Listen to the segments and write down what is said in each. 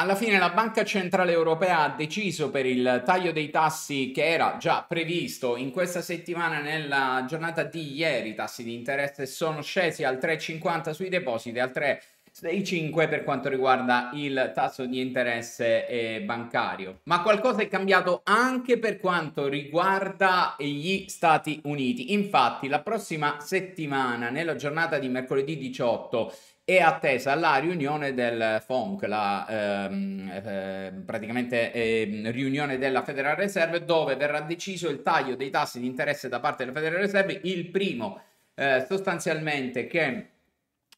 Alla fine la Banca Centrale Europea ha deciso per il taglio dei tassi che era già previsto in questa settimana nella giornata di ieri, i tassi di interesse sono scesi al 3,50 sui depositi, al 3,50 dei 5 per quanto riguarda il tasso di interesse eh, bancario. Ma qualcosa è cambiato anche per quanto riguarda gli Stati Uniti. Infatti la prossima settimana, nella giornata di mercoledì 18, è attesa la riunione del FONC, la ehm, eh, praticamente eh, riunione della Federal Reserve, dove verrà deciso il taglio dei tassi di interesse da parte della Federal Reserve, il primo eh, sostanzialmente che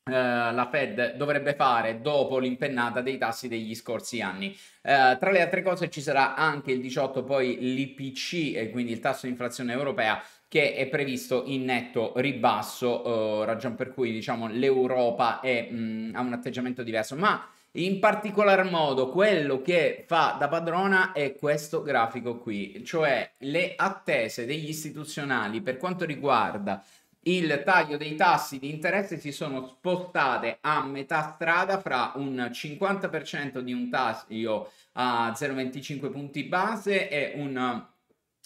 eh, la Fed dovrebbe fare dopo l'impennata dei tassi degli scorsi anni. Uh, tra le altre cose ci sarà anche il 18 poi l'IPC e quindi il tasso di inflazione europea che è previsto in netto ribasso, uh, ragion per cui diciamo l'Europa è, mh, mm, ha un atteggiamento diverso, ma in particolar modo quello che fa da padrona è questo grafico qui, cioè le attese degli istituzionali per quanto riguarda il taglio dei tassi di interesse si sono spostate a metà strada fra un 50% di un taglio a 0,25 punti base e un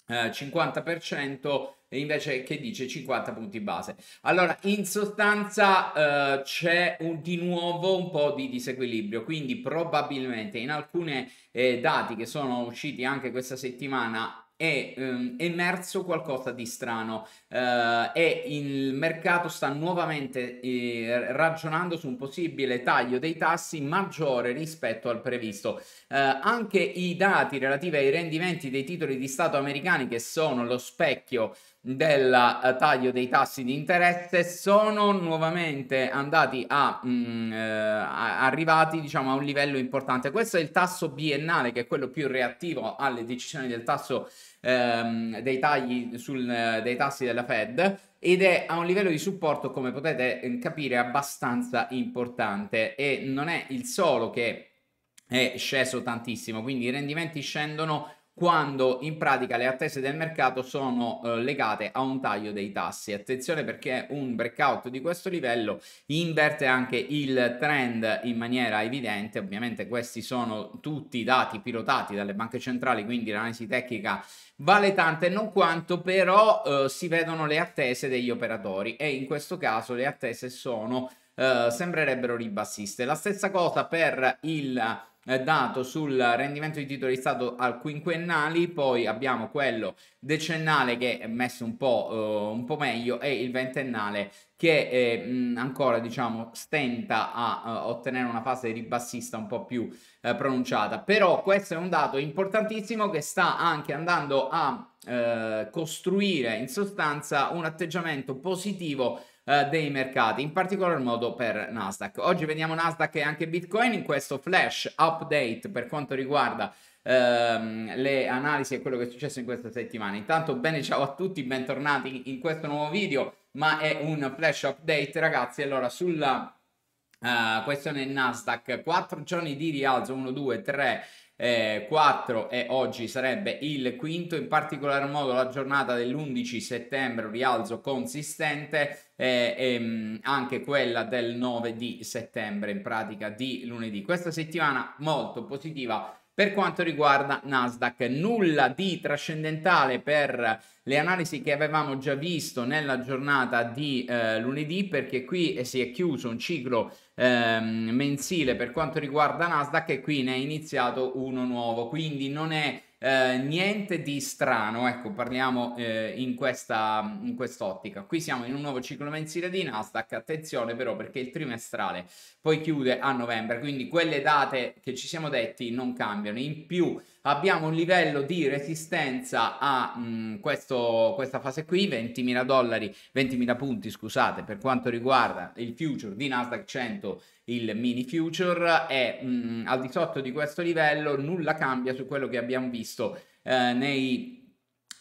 eh, 50% invece che dice 50 punti base. Allora, in sostanza eh, c'è un, di nuovo un po' di disequilibrio, quindi probabilmente in alcune eh, dati che sono usciti anche questa settimana è um, emerso qualcosa di strano uh, e il mercato sta nuovamente eh, ragionando su un possibile taglio dei tassi maggiore rispetto al previsto. Uh, anche i dati relativi ai rendimenti dei titoli di Stato americani che sono lo specchio del eh, taglio dei tassi di interesse sono nuovamente andati a, mh, mm, eh, arrivati diciamo a un livello importante questo è il tasso biennale che è quello più reattivo alle decisioni del tasso ehm, dei tagli sul, eh, dei tassi della Fed ed è a un livello di supporto come potete capire abbastanza importante e non è il solo che è sceso tantissimo quindi i rendimenti scendono quando in pratica le attese del mercato sono eh, legate a un taglio dei tassi. Attenzione perché un breakout di questo livello inverte anche il trend in maniera evidente. Ovviamente questi sono tutti dati pilotati dalle banche centrali, quindi l'analisi tecnica vale tanto e non quanto, però eh, si vedono le attese degli operatori e in questo caso le attese sono eh, sembrerebbero ribassiste. La stessa cosa per il eh, dato sul rendimento di titoli di Stato al quinquennali, poi abbiamo quello decennale che è messo un po', eh, un po meglio e il ventennale che eh, mh, ancora diciamo stenta a, a eh, ottenere una fase ribassista un po' più eh, pronunciata però questo è un dato importantissimo che sta anche andando a eh, costruire in sostanza un atteggiamento positivo eh, dei mercati, in particolar modo per Nasdaq. Oggi vediamo Nasdaq e anche Bitcoin in questo flash update per quanto riguarda ehm, le analisi e quello che è successo in questa settimana. Intanto bene ciao a tutti, bentornati in questo nuovo video, ma è un flash update ragazzi, allora sulla... Uh, questione Nasdaq, 4 giorni di rialzo, 1, 2, 3, eh, 4 e oggi sarebbe il quinto, in particolar modo la giornata dell'11 settembre, un rialzo consistente, eh, ehm, anche quella del 9 di settembre, in pratica di lunedì. Questa settimana molto positiva per quanto riguarda Nasdaq, nulla di trascendentale per le analisi che avevamo già visto nella giornata di eh, lunedì, perché qui eh, si è chiuso un ciclo eh, mensile per quanto riguarda Nasdaq e qui ne è iniziato uno nuovo, quindi non è eh, niente di strano, ecco, parliamo eh, in, questa, in quest'ottica. Qui siamo in un nuovo ciclo mensile di Nasdaq, attenzione però perché il trimestrale poi chiude a novembre, quindi quelle date che ci siamo detti non cambiano. In più abbiamo un livello di resistenza a mh, mm, questo, questa fase qui, 20.000 dollari, 20.000 punti, scusate, per quanto riguarda il future di Nasdaq 100 il mini future e mh, mm, al di sotto di questo livello nulla cambia su quello che abbiamo visto eh, nei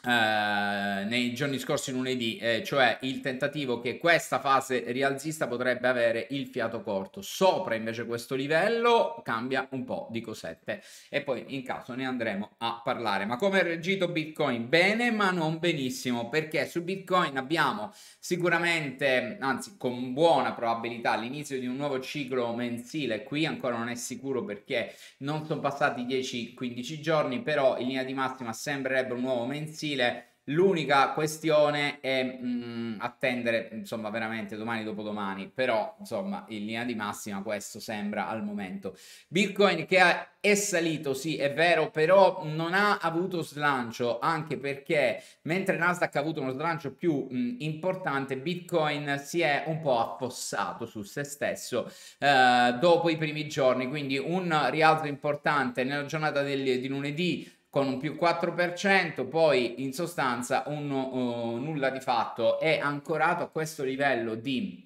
eh, nei giorni scorsi lunedì, eh, cioè il tentativo che questa fase rialzista potrebbe avere il fiato corto. Sopra invece questo livello cambia un po' di cosette e poi in caso ne andremo a parlare. Ma come ha reagito Bitcoin? Bene, ma non benissimo, perché su Bitcoin abbiamo sicuramente, anzi con buona probabilità, l'inizio di un nuovo ciclo mensile. Qui ancora non è sicuro perché non sono passati 10-15 giorni, però in linea di massima sembrerebbe un nuovo mensile mensile. L'unica questione è mh, mm, attendere, insomma, veramente domani dopodomani, però, insomma, in linea di massima questo sembra al momento. Bitcoin che ha è salito, sì, è vero, però non ha avuto slancio, anche perché mentre Nasdaq ha avuto uno slancio più mh, mm, importante, Bitcoin si è un po' affossato su se stesso eh, dopo i primi giorni, quindi un rialzo importante nella giornata del, di lunedì con un più 4%, poi in sostanza un uh, nulla di fatto è ancorato a questo livello di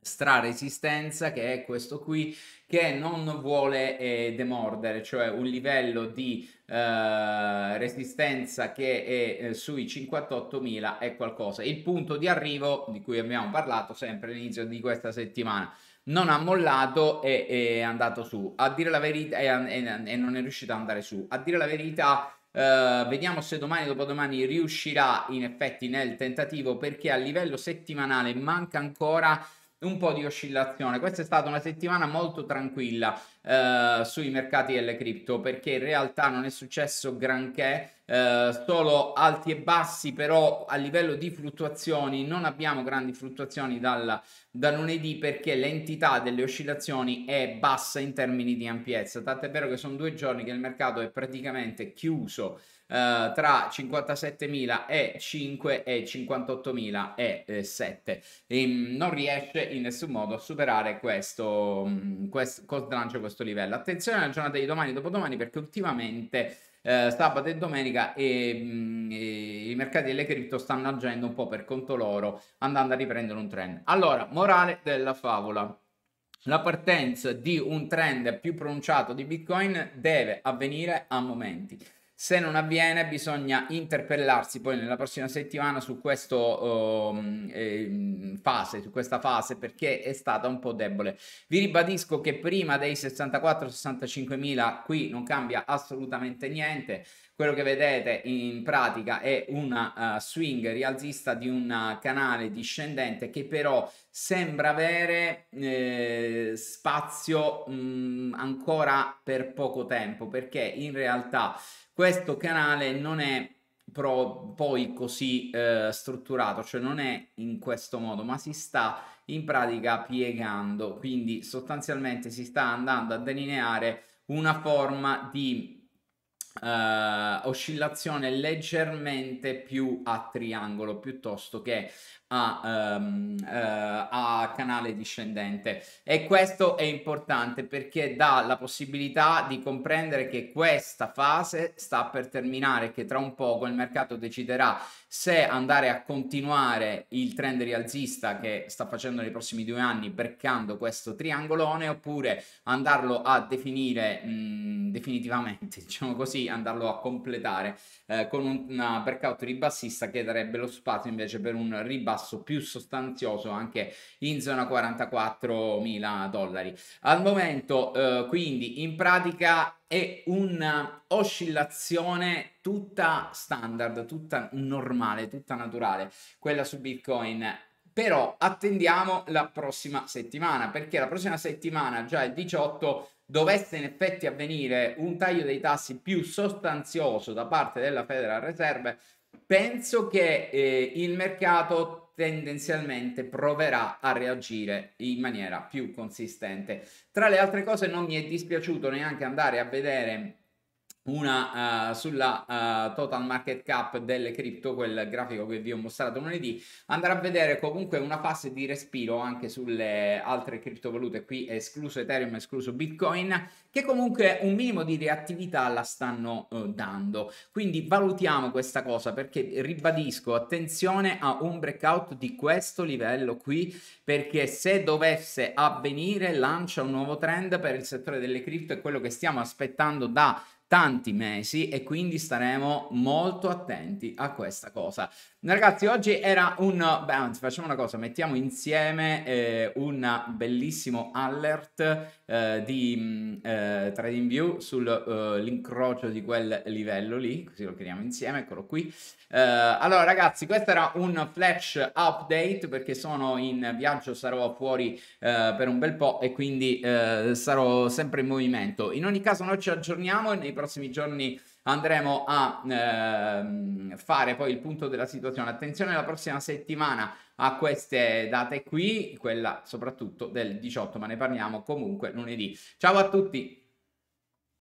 straresistenza che è questo qui che non vuole eh, demordere, cioè un livello di eh, resistenza che è eh, sui 58.000 è qualcosa. Il punto di arrivo di cui abbiamo parlato sempre all'inizio di questa settimana non ha mollato e, e è andato su. A dire la verità, e, non è riuscito ad andare su. A dire la verità, eh, vediamo se domani o dopodomani riuscirà in effetti nel tentativo perché a livello settimanale manca ancora un po' di oscillazione. Questa è stata una settimana molto tranquilla eh, sui mercati delle cripto perché in realtà non è successo granché. Eh, solo alti e bassi, però a livello di fluttuazioni non abbiamo grandi fluttuazioni dal, da lunedì perché l'entità delle oscillazioni è bassa in termini di ampiezza, tant'è vero che sono due giorni che il mercato è praticamente chiuso Uh, tra 57.000 e 5 e 58.000 e 7 eh, e, mm, non riesce in nessun modo a superare questo, mh, mm, questo, questo livello attenzione alla giornata di domani e dopodomani perché ultimamente eh, sabato e domenica e, mh, mm, e i mercati delle cripto stanno agendo un po' per conto loro andando a riprendere un trend. Allora, morale della favola. La partenza di un trend più pronunciato di Bitcoin deve avvenire a momenti. Se non avviene bisogna interpellarsi poi nella prossima settimana su, questo, eh, fase, su questa fase perché è stata un po' debole. Vi ribadisco che prima dei 64-65 mila qui non cambia assolutamente niente quello che vedete in pratica è una uh, swing rialzista di un eh, canale discendente che però sembra avere eh, spazio mh, mm, ancora per poco tempo perché in realtà questo canale non è Pro, poi così eh, strutturato, cioè non è in questo modo, ma si sta in pratica piegando, quindi sostanzialmente si sta andando a delineare una forma di Uh, oscillazione leggermente più a triangolo piuttosto che a, um, uh, a, canale discendente e questo è importante perché dà la possibilità di comprendere che questa fase sta per terminare che tra un poco il mercato deciderà se andare a continuare il trend rialzista che sta facendo nei prossimi due anni beccando questo triangolone oppure andarlo a definire mh, mm, definitivamente diciamo così andarlo a completare eh, con un, una breakout ribassista che darebbe lo spazio invece per un ribasso passo più sostanzioso anche in zona 44 mila dollari. Al momento eh, quindi in pratica è un'oscillazione tutta standard, tutta normale, tutta naturale, quella su Bitcoin però attendiamo la prossima settimana perché la prossima settimana già il 18 dovesse in effetti avvenire un taglio dei tassi più sostanzioso da parte della Federal Reserve penso che eh, il mercato tendenzialmente proverà a reagire in maniera più consistente. Tra le altre cose non mi è dispiaciuto neanche andare a vedere una uh, sulla uh, total market cap delle cripto, quel grafico che vi ho mostrato lunedì, andrà a vedere comunque una fase di respiro anche sulle altre criptovalute, qui escluso Ethereum, escluso Bitcoin, che comunque un minimo di reattività la stanno uh, dando. Quindi valutiamo questa cosa perché ribadisco, attenzione a un breakout di questo livello qui, perché se dovesse avvenire lancia un nuovo trend per il settore delle cripto, e quello che stiamo aspettando da tanti mesi e quindi staremo molto attenti a questa cosa. Ragazzi, oggi era un... Beh, anzi, facciamo una cosa, mettiamo insieme eh, un bellissimo alert eh, di mm, eh, TradingView sull'incrocio eh, di quel livello lì, così lo creiamo insieme, eccolo qui. Eh, allora, ragazzi, questo era un flash update perché sono in viaggio, sarò fuori eh, per un bel po' e quindi sarò sempre in movimento. In ogni caso, noi ci aggiorniamo nei prossimi prossimi giorni andremo a ehm, fare poi il punto della situazione. Attenzione la prossima settimana a queste date qui, quella soprattutto del 18, ma ne parliamo comunque lunedì. Ciao a tutti!